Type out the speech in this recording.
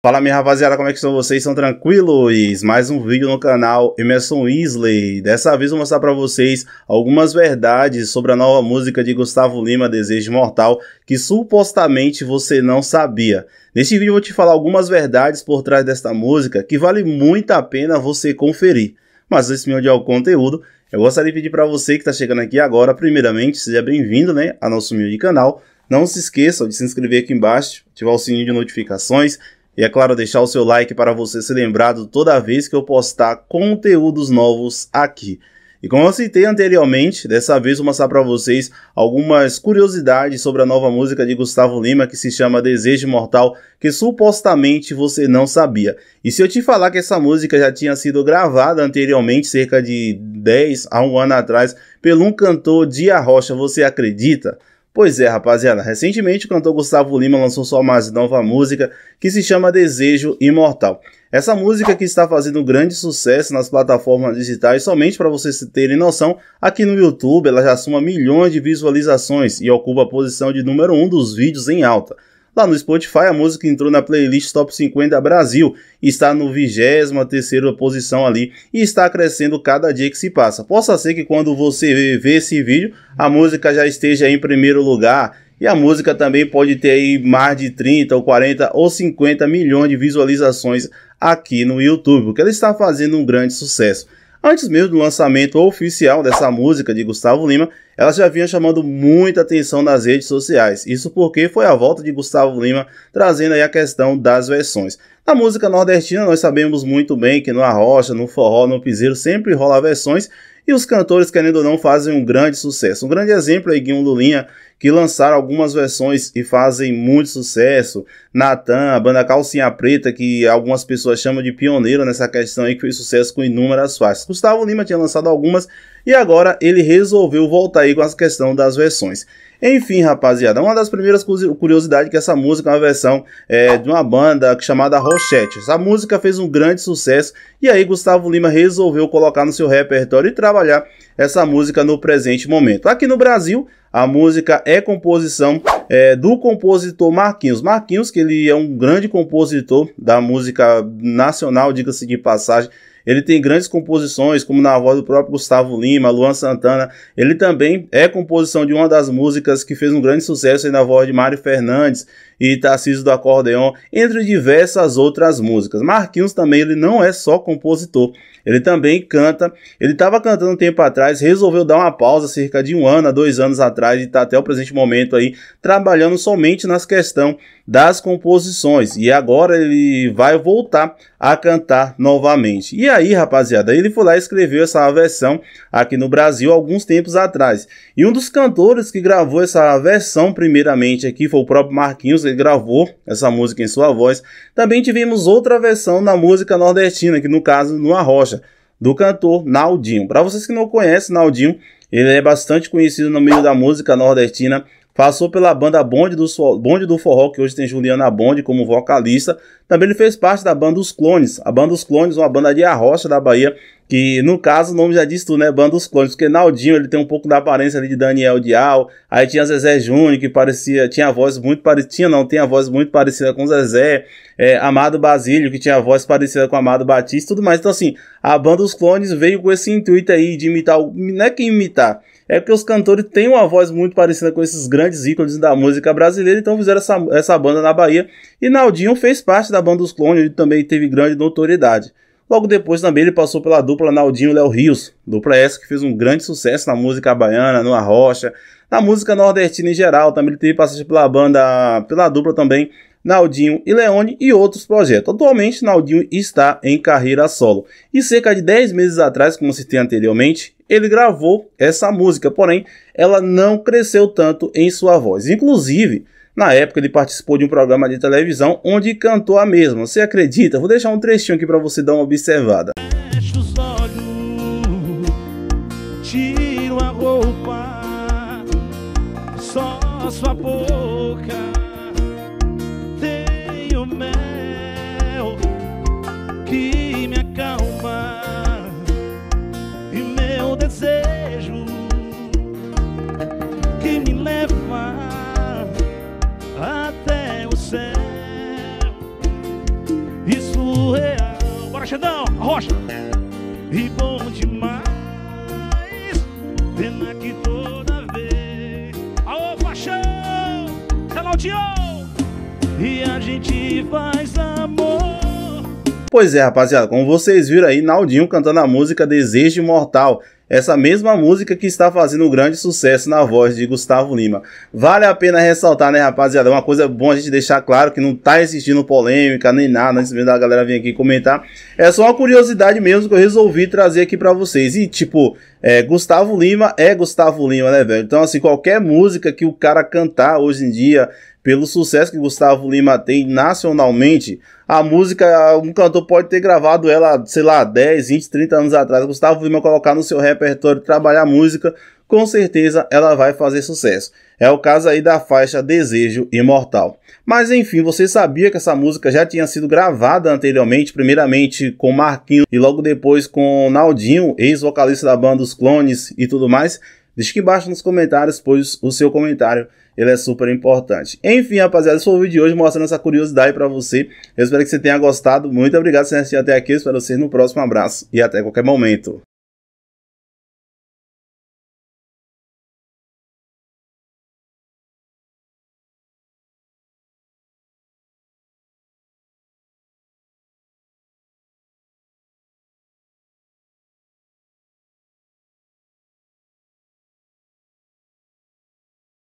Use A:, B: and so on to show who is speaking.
A: Fala minha rapaziada, como é que estão vocês? São tranquilos? Mais um vídeo no canal Emerson Weasley. Dessa vez vou mostrar para vocês algumas verdades sobre a nova música de Gustavo Lima, Desejo Mortal, que supostamente você não sabia. Neste vídeo vou te falar algumas verdades por trás desta música que vale muito a pena você conferir. Mas antes de ao conteúdo, eu gostaria de pedir para você que está chegando aqui agora, primeiramente, seja bem-vindo né, ao nosso humilde canal. Não se esqueça de se inscrever aqui embaixo, ativar o sininho de notificações e é claro, deixar o seu like para você ser lembrado toda vez que eu postar conteúdos novos aqui. E como eu citei anteriormente, dessa vez vou mostrar para vocês algumas curiosidades sobre a nova música de Gustavo Lima que se chama Desejo Mortal, que supostamente você não sabia. E se eu te falar que essa música já tinha sido gravada anteriormente, cerca de 10 a um ano atrás, pelo um cantor Dia Rocha, você acredita? Pois é, rapaziada, recentemente o cantor Gustavo Lima lançou sua mais nova música que se chama Desejo Imortal. Essa música que está fazendo grande sucesso nas plataformas digitais, somente para vocês terem noção, aqui no YouTube ela já soma milhões de visualizações e ocupa a posição de número 1 um dos vídeos em alta. Lá no Spotify, a música entrou na playlist Top 50 Brasil, está no 23 posição ali e está crescendo cada dia que se passa. Possa ser que quando você vê esse vídeo, a música já esteja em primeiro lugar e a música também pode ter aí mais de 30 ou 40 ou 50 milhões de visualizações aqui no YouTube, porque ela está fazendo um grande sucesso. Antes mesmo do lançamento oficial dessa música de Gustavo Lima, ela já vinha chamando muita atenção nas redes sociais. Isso porque foi a volta de Gustavo Lima trazendo aí a questão das versões. Na música nordestina, nós sabemos muito bem que no arrocha, no forró, no piseiro sempre rola versões e os cantores, querendo ou não, fazem um grande sucesso. Um grande exemplo é Guinho Lulinha, que lançaram algumas versões e fazem muito sucesso. Natan, a banda Calcinha Preta, que algumas pessoas chamam de pioneiro nessa questão aí, que fez sucesso com inúmeras faixas. Gustavo Lima tinha lançado algumas e agora ele resolveu voltar aí com a questão das versões. Enfim, rapaziada, uma das primeiras curiosidades é que essa música é uma versão é, de uma banda chamada Rochette. Essa música fez um grande sucesso e aí Gustavo Lima resolveu colocar no seu repertório e trabalhar essa música no presente momento. Aqui no Brasil, a música é composição é, do compositor Marquinhos. Marquinhos, que ele é um grande compositor da música nacional, diga-se de passagem, ele tem grandes composições, como na voz do próprio Gustavo Lima, Luan Santana. Ele também é composição de uma das músicas que fez um grande sucesso na voz de Mário Fernandes e Tarcísio do Acordeon, entre diversas outras músicas. Marquinhos também, ele não é só compositor, ele também canta. Ele estava cantando um tempo atrás, resolveu dar uma pausa cerca de um ano a dois anos atrás e está até o presente momento aí trabalhando somente nas questões das composições. E agora ele vai voltar a cantar novamente. E aí, aí, rapaziada, ele foi lá e escreveu essa versão aqui no Brasil alguns tempos atrás. E um dos cantores que gravou essa versão primeiramente aqui foi o próprio Marquinhos, ele gravou essa música em sua voz. Também tivemos outra versão na música nordestina, que no caso, no Rocha, do cantor Naldinho. Para vocês que não conhecem Naldinho, ele é bastante conhecido no meio da música nordestina Passou pela banda Bonde do, Bonde do Forró, que hoje tem Juliana Bonde como vocalista. Também ele fez parte da banda Os Clones. A banda Os Clones, uma banda de Arrocha da Bahia, que no caso o nome já diz tudo, né? Banda Os Clones, porque Naldinho ele tem um pouco da aparência ali de Daniel Dial. Aí tinha Zezé Júnior, que parecia, tinha a voz muito parecida, não, tem a voz muito parecida com Zezé. É, Amado Basílio, que tinha a voz parecida com Amado Batista e tudo mais. Então assim, a banda Os Clones veio com esse intuito aí de imitar, não é que imitar, é porque os cantores têm uma voz muito parecida com esses grandes ícones da música brasileira, então fizeram essa, essa banda na Bahia. E Naldinho fez parte da banda dos clones, onde também teve grande notoriedade. Logo depois também ele passou pela dupla Naldinho Léo Rios, dupla essa que fez um grande sucesso na música baiana, no Arrocha, na música nordestina em geral, também ele teve passagem pela banda, pela dupla também Naldinho e Leone e outros projetos. Atualmente, Naldinho está em carreira solo. E cerca de 10 meses atrás, como citei anteriormente, ele gravou essa música, porém ela não cresceu tanto em sua voz. Inclusive, na época ele participou de um programa de televisão onde cantou a mesma. Você acredita? Vou deixar um trechinho aqui para você dar uma observada. Fecho os
B: olhos, tiro a roupa, só sua boca. e surreal. É Bora, Xandão, rocha! E bom demais, pena que toda vez. Aô, paixão! Renautião! E a gente faz amor.
A: Pois é, rapaziada, como vocês viram aí, Naldinho cantando a música Desejo Imortal, essa mesma música que está fazendo um grande sucesso na voz de Gustavo Lima. Vale a pena ressaltar, né, rapaziada? Uma coisa bom a gente deixar claro que não tá existindo polêmica nem nada, antes né? mesmo da galera vir aqui comentar. É só uma curiosidade mesmo que eu resolvi trazer aqui para vocês. E, tipo, é, Gustavo Lima é Gustavo Lima, né, velho? Então, assim, qualquer música que o cara cantar hoje em dia, pelo sucesso que Gustavo Lima tem nacionalmente, a música, um cantor pode ter gravado ela, sei lá, 10, 20, 30 anos atrás. Gustavo Lima colocar no seu repertório, trabalhar música, com certeza ela vai fazer sucesso. É o caso aí da faixa Desejo Imortal. Mas enfim, você sabia que essa música já tinha sido gravada anteriormente, primeiramente com Marquinhos e logo depois com Naldinho, ex-vocalista da banda Os Clones e tudo mais. Deixe aqui embaixo nos comentários, pois o seu comentário ele é super importante. Enfim, rapaziada, esse foi o vídeo de hoje mostrando essa curiosidade para você. Eu espero que você tenha gostado. Muito obrigado por assistir até aqui. Eu espero vocês no próximo. Um abraço e até qualquer momento.